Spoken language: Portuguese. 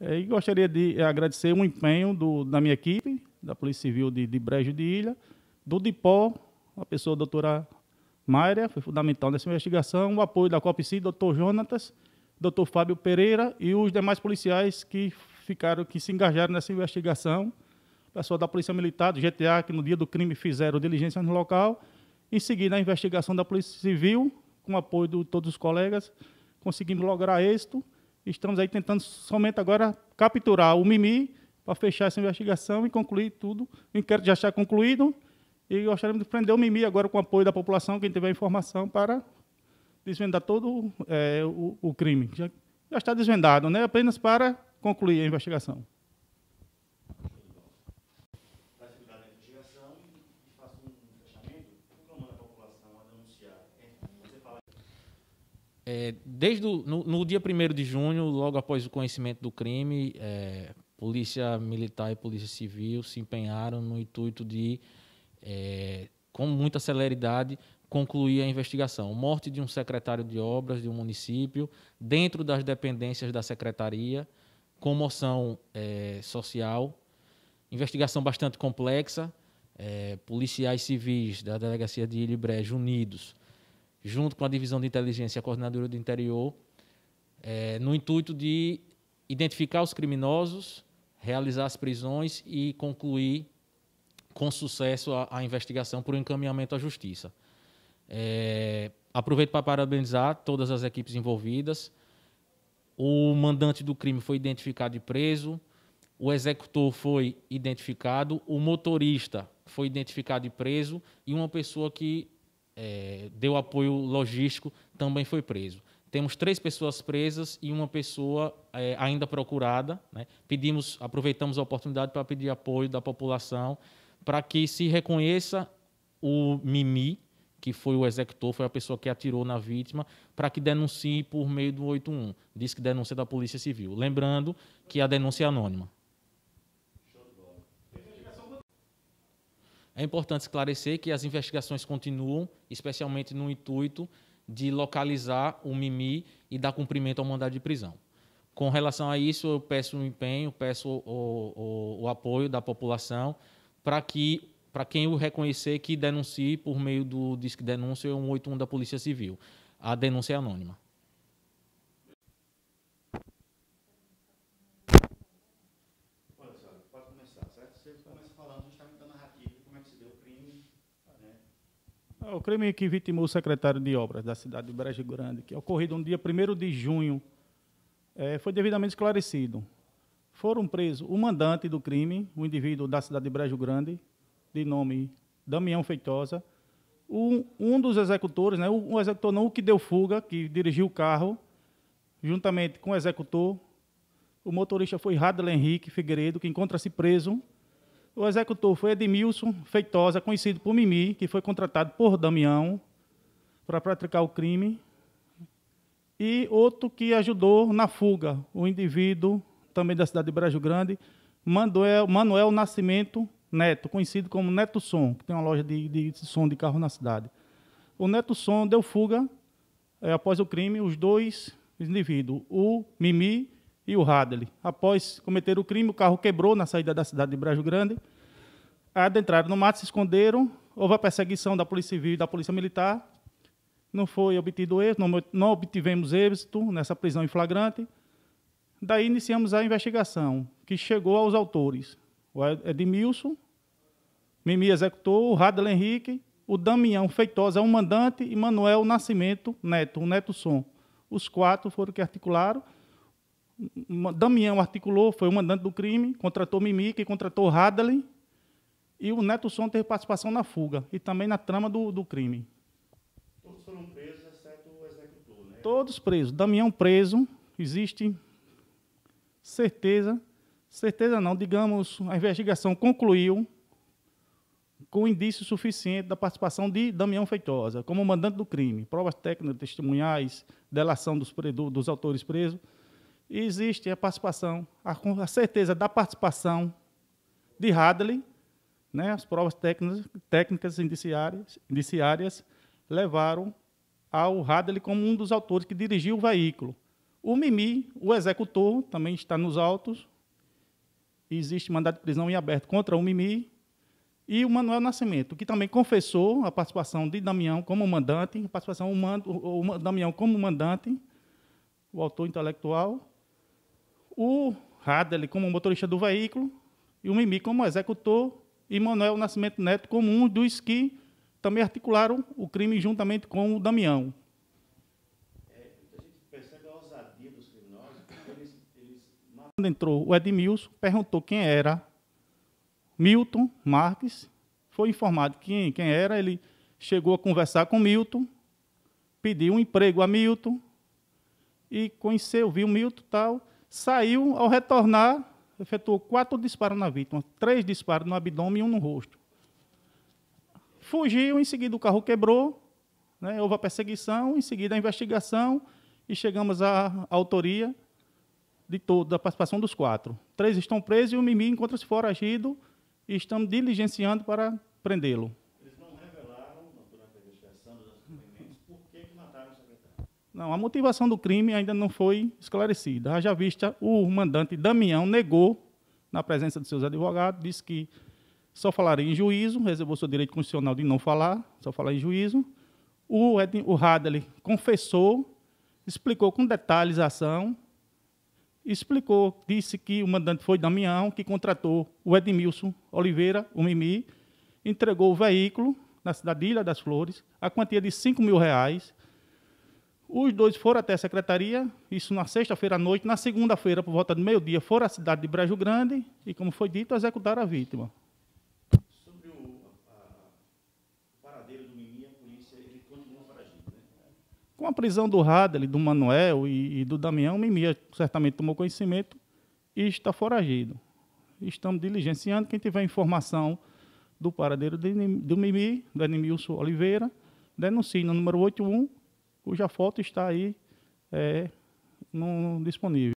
É, e gostaria de eh, agradecer o empenho do, da minha equipe, da Polícia Civil de, de Brejo de Ilha, do DIPOL, a pessoa a doutora Mayra, foi fundamental nessa investigação, o apoio da COPC, doutor Jonatas, doutor Fábio Pereira e os demais policiais que ficaram, que se engajaram nessa investigação, pessoal da Polícia Militar, do GTA, que no dia do crime fizeram diligência no local, em seguida a investigação da Polícia Civil, com o apoio de todos os colegas, conseguimos lograr êxito, Estamos aí tentando somente agora capturar o Mimi para fechar essa investigação e concluir tudo. O inquérito já está concluído e gostaríamos de prender o Mimi agora com o apoio da população, quem tiver informação, para desvendar todo é, o, o, crime. Já, já está desvendado, né? apenas para concluir a investigação. é, desde o, no, no, dia 1 de junho, logo após o conhecimento do crime, é, polícia militar e polícia civil se empenharam no intuito de, é, com muita celeridade, concluir a investigação. Morte de um secretário de obras de um município, dentro das dependências da secretaria, comoção é, social, investigação bastante complexa, é, policiais civis da delegacia de Ilhéus unidos junto com a divisão de inteligência e a coordenadora do interior, é, no intuito de identificar os criminosos, realizar as prisões e concluir com sucesso a, a investigação por o encaminhamento à justiça. É, aproveito para parabenizar todas as equipes envolvidas. O mandante do crime foi identificado e preso. O executor foi identificado. O motorista foi identificado e preso. E uma pessoa que é, deu apoio logístico, também foi preso. Temos três pessoas presas e uma pessoa é, ainda procurada. Né? Pedimos, aproveitamos a oportunidade para pedir apoio da população para que se reconheça o Mimi, que foi o executor, foi a pessoa que atirou na vítima, para que denuncie por meio do 81. Diz que denúncia da Polícia Civil. Lembrando que a denúncia é anônima. É importante esclarecer que as investigações continuam, especialmente no intuito de localizar o Mimi e dar cumprimento ao mandado de prisão. Com relação a isso, eu peço um empenho, peço o, o, o apoio da população para que para quem o reconhecer que denuncie por meio do Disque Denúncia 181 da Polícia Civil. A denúncia é anônima. O crime que vitimou o secretário de obras da cidade de Brejo Grande, que é ocorrido no dia 1 de junho, é, foi devidamente esclarecido. Foram presos o mandante do crime, o indivíduo da cidade de Brejo Grande, de nome Damião Feitosa, um, um dos executores, né, o, o executor não, o que deu fuga, que dirigiu o carro, juntamente com o executor, o motorista foi Radler Henrique Figueiredo, que encontra-se preso o executor foi Edmilson Feitosa, conhecido por Mimi, que foi contratado por Damião para praticar o crime. E outro que ajudou na fuga, o indivíduo, também da cidade de Brejo Grande, Manuel, Manuel Nascimento Neto, conhecido como Neto Som, que tem uma loja de, de, som de carro na cidade. O Neto Som deu fuga é, após o crime, os dois indivíduos, o Mimi e o Hadley. Após cometer o crime, o carro quebrou na saída da cidade de Brejo Grande. Adentraram no mato, se esconderam. Houve a perseguição da Polícia Civil e da Polícia Militar. Não foi obtido êxito, não, obtivemos êxito nessa prisão em flagrante. Daí iniciamos a investigação, que chegou aos autores. O Edmilson, Mimi executou o Radel Henrique, o Damião Feitosa, um mandante, e Manuel Nascimento Neto, o Neto Som. Os quatro foram que articularam Damião articulou, foi o mandante do crime, contratou Mimica e contratou Radley E o Neto Son teve participação na fuga e também na trama do, do crime. Todos foram presos, exceto o executor, né? Todos presos. Damião preso, existe certeza, certeza não, digamos, a investigação concluiu com indício suficiente da participação de Damião Feitosa como mandante do crime, provas técnicas, testemunhais, delação dos, dos autores presos existe a participação, a, a certeza da participação de Hadley, né, as provas técnicas, técnicas indiciárias, indiciárias levaram ao Hadley como um dos autores que dirigiu o veículo. O Mimi, o executor, também está nos autos. Existe mandado de prisão em aberto contra o Mimi. E o Manuel Nascimento, que também confessou a participação de Damião como mandante, a participação humana, Damião como mandante, o autor intelectual, o Hadley como motorista do veículo e o Mimi como executor e Manuel Nascimento Neto como um dos que também articularam o crime juntamente com o Damião. É, a gente percebe a ousadia dos criminosos, Quando entrou o Edmilson, perguntou quem era Milton Marques, foi informado quem, quem era, ele chegou a conversar com Milton, pediu um emprego a Milton, e conheceu, viu Milton tal, Saiu, ao retornar, efetuou quatro disparos na vítima, três disparos no abdômen e um no rosto. Fugiu, em seguida o carro quebrou, né, houve a perseguição, em seguida a investigação e chegamos à autoria de toda a participação dos quatro. Três estão presos e o Mimi encontra-se foragido e estamos diligenciando para prendê-lo. Não, a motivação do crime ainda não foi esclarecida. Haja vista, o mandante Damião negou, na presença dos seus advogados, disse que só falaria em juízo, reservou seu direito constitucional de não falar, só falar em juízo. O, Ed, o Hadley confessou, explicou com detalhes a ação, explicou, disse que o mandante foi Damião, que contratou o Edmilson Oliveira, o Mimi, entregou o veículo na cidade de Ilha das Flores, a quantia de 5 mil reais, os dois foram até a secretaria, isso na sexta-feira à noite. Na segunda-feira, por volta do meio-dia, foram à cidade de Brejo Grande e, como foi dito, executaram a vítima. Sobre o paradeiro do menino, a polícia ele continua foragido, né? Com a prisão do Radley, do Manuel e, e do Damião, o Mimia certamente tomou conhecimento e está foragido. Estamos diligenciando. Quem tiver informação do paradeiro do Mimi, do Edmilson Oliveira, denuncie no número 81 cuja foto está aí é, no, disponível.